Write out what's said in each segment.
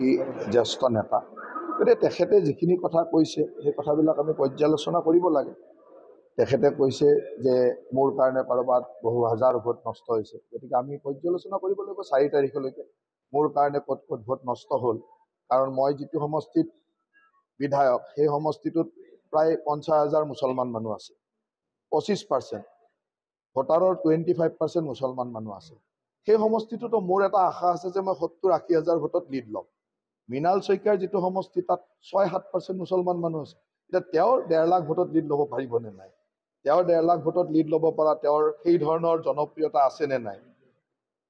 কি জ্যেষ্ঠ নেতা গতিকে তেখেতে যিখিনি কথা কৈছে সেই কথাবিলাক আমি পৰ্যালোচনা কৰিব লাগে তেখেতে কৈছে যে মোৰ কাৰণে কাৰোবাৰ বহু হাজাৰ ভোট নষ্ট হৈছে গতিকে আমি পৰ্যালোচনা কৰিব লাগিব চাৰি তাৰিখলৈকে মোৰ কাৰণে ক'ত ক'ত ভোট নষ্ট হ'ল কাৰণ মই যিটো সমষ্টিত বিধায়ক সেই সমষ্টিটোত প্ৰায় পঞ্চাছ হাজাৰ মুছলমান মানুহ আছে পঁচিছ পাৰ্চেণ্ট ভোটাৰৰ টুৱেণ্টি ফাইভ পাৰ্চেণ্ট মুছলমান মানুহ আছে সেই সমষ্টিটোতো মোৰ এটা আশা আছে যে মই সত্তৰ আশী হাজাৰ ভোটত লিড ল'ম মৃণাল শইকীয়াৰ যিটো সমষ্টি তাত ছয় সাত পাৰ্চেণ্ট মুছলমান মানুহ আছে এতিয়া তেওঁৰ ডেৰ লাখ ভোটত লিড ল'ব পাৰিবনে নাই তেওঁৰ ডেৰ লাখ ভোটত লিড ল'ব পৰা তেওঁৰ সেই ধৰণৰ জনপ্ৰিয়তা আছেনে নাই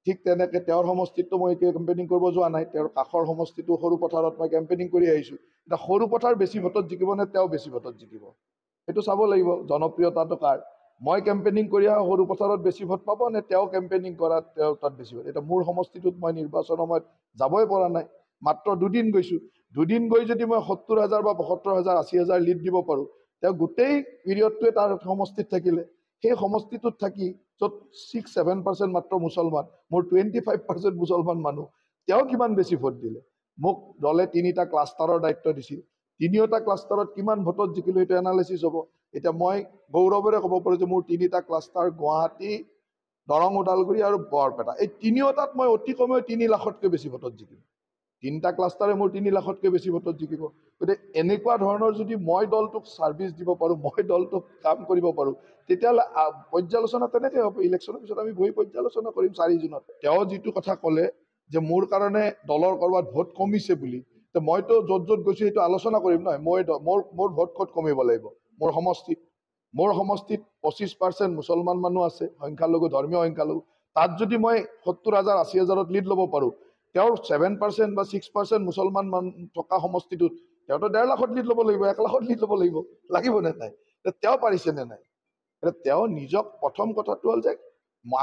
ঠিক তেনেকৈ তেওঁৰ সমষ্টিততো মই এতিয়া কেম্পেইনিং কৰিব যোৱা নাই তেওঁৰ কাষৰ সমষ্টিটো সৰু পথাৰত মই কেম্পেইনিং কৰি আহিছোঁ এতিয়া সৰু পথাৰ বেছি ভোটত নে তেওঁ বেছি ভোটত জিকিব সেইটো চাব লাগিব জনপ্ৰিয়তাটো কাৰ মই কেম্পেইনিং কৰি অহা সৰু পথাৰত বেছি ভোট পাব নে তেওঁ কেম্পেইনিং কৰাত তেওঁৰ তাত বেছি ভোট এতিয়া মোৰ সমষ্টিটোত মই নিৰ্বাচনৰ সময়ত যাবই পৰা নাই মাত্ৰ দুদিন গৈছোঁ দুদিন গৈ যদি মই সত্তৰ হাজাৰ বা সত্তৰ হাজাৰ আশী হাজাৰ লিড দিব পাৰোঁ তেওঁ গোটেই পিৰিয়ডটোৱে তাৰ সমষ্টিত থাকিলে সেই সমষ্টিটোত থাকি য'ত ছিক্স ছেভেন পাৰ্চেণ্ট মাত্ৰ মুছলমান মোৰ টুৱেণ্টি ফাইভ পাৰ্চেণ্ট মুছলমান মানুহ তেওঁ কিমান বেছি ভোট দিলে মোক দলে তিনিটা ক্লাষ্টাৰৰ দায়িত্ব দিছিল তিনিওটা ক্লাষ্টাৰত কিমান ভোটত জিকিলোঁ সেইটো এনালাইচিছ হ'ব এতিয়া মই গৌৰৱেৰে ক'ব পাৰোঁ যে মোৰ তিনিটা ক্লাষ্টাৰ গুৱাহাটী দৰং ওদালগুৰি আৰু বৰপেটা এই তিনিওটাত মই অতি কমেও তিনি লাখতকৈ বেছি ভোটত জিকিলোঁ তিনিটা ক্লাষ্টাৰে মোৰ তিনি লাখতকৈ বেছি ভোটত জিকিব গতিকে এনেকুৱা ধৰণৰ যদি মই দলটোক ছাৰ্ভিচ দিব পাৰোঁ মই দলটোক কাম কৰিব পাৰোঁ তেতিয়াহ'লে পৰ্যালোচনা তেনেকৈ হ'ব ইলেকশ্যনৰ পিছত আমি বহি পৰ্যালোচনা কৰিম চাৰি জুনত তেওঁ যিটো কথা ক'লে যে মোৰ কাৰণে দলৰ ক'ৰবাত ভোট কমিছে বুলি মইতো য'ত য'ত গৈছোঁ সেইটো আলোচনা কৰিম নহয় মই মোৰ মোৰ ভোট ক'ত কমিব লাগিব মোৰ সমষ্টিত মোৰ সমষ্টিত পঁচিছ পাৰ্চেণ্ট মুছলমান মানুহ আছে সংখ্যালঘু ধৰ্মীয় সংখ্যালঘু তাত যদি মই সত্তৰ হাজাৰ আশী হাজাৰত লিড ল'ব পাৰোঁ তেওঁৰ ছেভেন পাৰ্চেণ্ট বা ছিক্স পাৰ্চেণ্ট মুছলমান থকা সমষ্টিটোত তেওঁতো ডেৰ লাখত লিড ল'ব লাগিব এক লাখত লিড ল'ব লাগিব লাগিবনে নাই তেওঁ পাৰিছেনে নাই তেওঁ নিজক প্ৰথম কথাটো হ'ল যে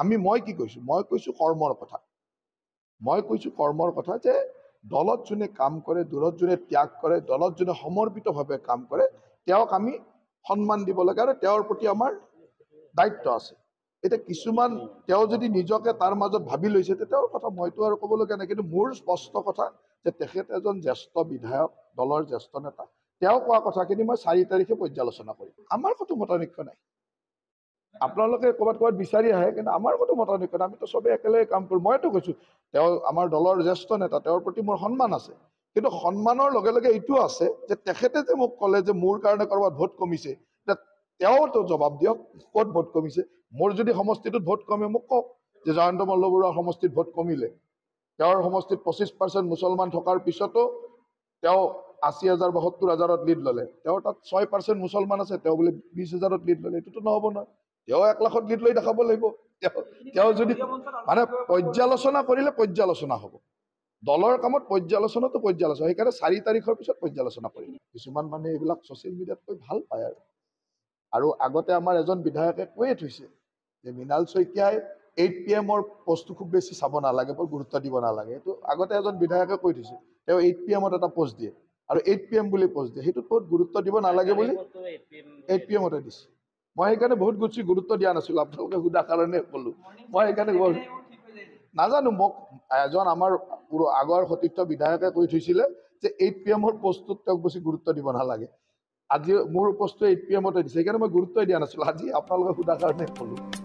আমি মই কি কৈছোঁ মই কৈছোঁ কৰ্মৰ কথা মই কৈছোঁ কৰ্মৰ কথা যে দলত যোনে কাম কৰে দূৰত যোনে ত্যাগ কৰে দলত যোনে সমৰ্পিতভাৱে কাম কৰে তেওঁক আমি সন্মান দিব লাগে আৰু তেওঁৰ প্ৰতি আমাৰ দায়িত্ব আছে এতিয়া কিছুমান তেওঁ যদি নিজকে তাৰ মাজত ভাবি লৈছে তেওঁৰ কথা মইতো আৰু ক'বলগীয়া নাই কিন্তু মোৰ স্পষ্ট কথা যে তেখেত এজন জ্যেষ্ঠ বিধায়ক দলৰ জ্যেষ্ঠ নেতা তেওঁ কোৱা কথাখিনি মই চাৰি তাৰিখে পৰ্যালোচনা কৰিম আমাৰ কতো মতানৈক্য নাই আপোনালোকে ক'ৰবাত ক'ৰবাত বিচাৰি আহে কিন্তু আমাৰ কতো মতানৈক্য নাই আমিতো চবেই একেলগে কাম কৰোঁ মইতো কৈছোঁ তেওঁ আমাৰ দলৰ জ্যেষ্ঠ নেতা তেওঁৰ প্ৰতি মোৰ সন্মান আছে কিন্তু সন্মানৰ লগে লগে এইটো আছে যে তেখেতে যে মোক ক'লে যে মোৰ কাৰণে ক'ৰবাত ভোট কমিছে তেওঁতো জবাব দিয়ক ক'ত ভোট কমিছে মোৰ যদি সমষ্টিটোত ভোট কমে মোক কওক যে জয়ন্ত বৰুৱাৰ সমষ্টিত ভোট কমিলে তেওঁৰ সমষ্টিত পঁচিছ পাৰ্চেণ্ট মুছলমান থকাৰ পিছতো তেওঁ আশী হাজাৰ বাসত্তৰ হাজাৰত লিড ল'লে তেওঁৰ তাত ছয় পাৰ্চেণ্ট মুছলমান আছে তেওঁ বোলে বিছ হাজাৰত লিড ল'লে এইটোতো নহ'ব নহয় তেওঁ এক লাখত লিড লৈ দেখাব লাগিব তেওঁ তেওঁ যদি মানে পৰ্যালোচনা কৰিলে পৰ্যালোচনা হ'ব দলৰ কামত পৰ্যালোচনাটো পৰ্যালোচনা সেইকাৰণে চাৰি তাৰিখৰ পিছত পৰ্যালোচনা কৰিলে কিছুমান মানুহে এইবিলাক ছ'চিয়েল মিডিয়াত কৈ ভাল পায় আৰু আৰু আগতে আমাৰ এজন বিধায়কে কৈয়ে থৈছে যে মৃণাল শইকীয়াই এইট পি এমৰ পষ্টটো খুব বেছি চাব নালাগে বৰ গুৰুত্ব দিব নালাগে সেইটো আগতে এজন বিধায়কে কৈ থৈছে তেওঁ এইট পি এমত এটা পষ্ট দিয়ে আৰু এইট পি এম বুলি পষ্ট দিয়ে সেইটোত বহুত গুৰুত্ব দিব নালাগে বুলি এইট পি এমতে দিছে মই সেইকাৰণে বহুত গুচি গুৰুত্ব দিয়া নাছিলো আপোনালোকে সোধা কাৰণে ক'লো মই সেইকাৰণে নাজানো মোক এজন আমাৰ আগৰ সতীৰ্থ বিধায়কে কৈ থৈছিলে যে এইট পি এমৰ পষ্টটোত তেওঁক বেছি গুৰুত্ব দিব নালাগে আজি মোৰ উপস্থিতি এ পি এমতে দিছে সেইকাৰণে মই গুৰুত্বই দিয়া নাছিলোঁ আজি আপোনালোকে সোধাৰ কাৰণে ক'লোঁ